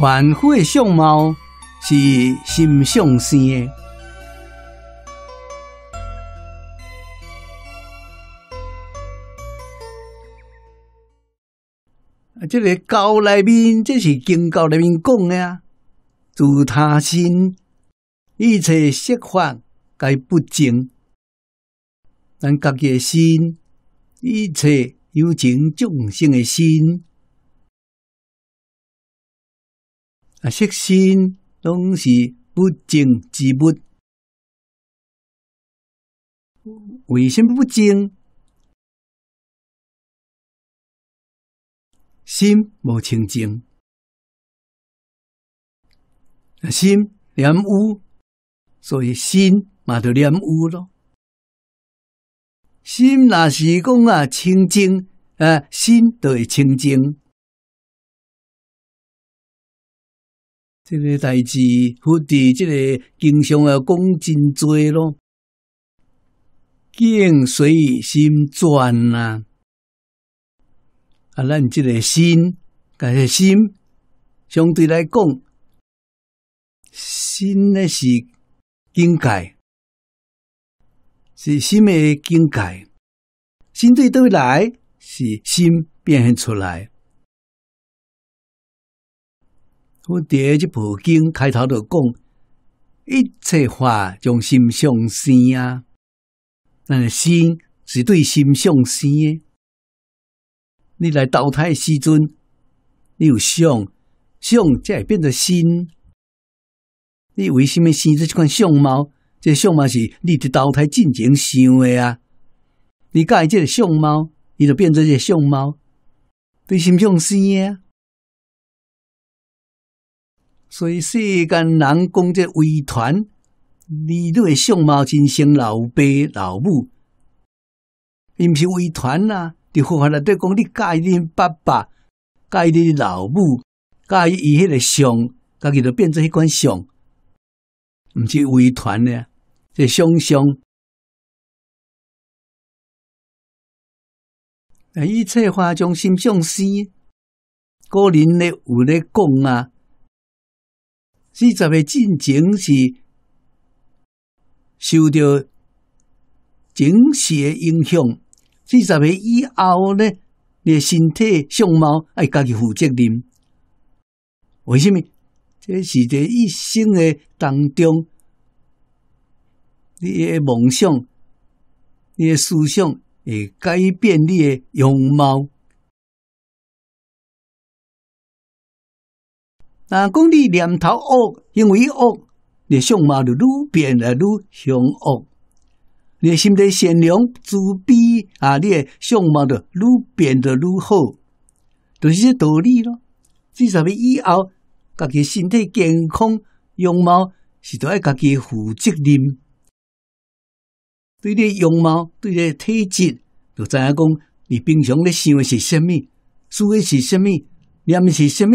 凡夫的相貌是心相生的。啊，这个教内面，这是经教内面讲的啊。自他心，一切释放该不净，咱家己个心，一切有情众生的心。啊，心拢是不净之物。为什么不净？心无清净，心染污，所以心嘛就染污咯。心若是讲啊清净，啊心会清净。这个代志，或者这个经常要讲真多咯，境随心转呐。啊，咱这个心，个心，相对来讲，心的是境界，是心的境界。心对都来是心变现出来。我第二即部经》开头就讲，一切法从心上生啊，咱诶心是对心上生诶。你来投胎时阵，你有想想，才会变做心。你为什么生出这款相貌？这相貌是你伫投胎进前想诶啊。你介意即个相貌，伊就变做即个相貌，对心生诶、啊。所以世间人讲，这遗传，你都会相貌真像老爸老母，毋是遗传啊，就佛法内底讲，你嫁你爸爸，嫁你老母，嫁伊迄个相，家己就变成迄款相，毋是遗传咧，这相相。一切化中心相思，个人咧有咧讲啊。四十个进前是受着情绪影响，四十个以后呢，你身体相貌爱家己负责任。为什么？这是在一生的当中，你的梦想、你的思想会改变你的容貌。啊，讲你念头恶，因为恶，你相貌就愈变愈凶恶；你心地善良、慈悲啊，你相貌就愈变得愈好。就是这道理咯。至少以后，家己身体健康、容貌，是著爱家己负责任。对你容貌、对你体质，就知影讲，你平常咧想的是什么，思的是什么，念的是什么。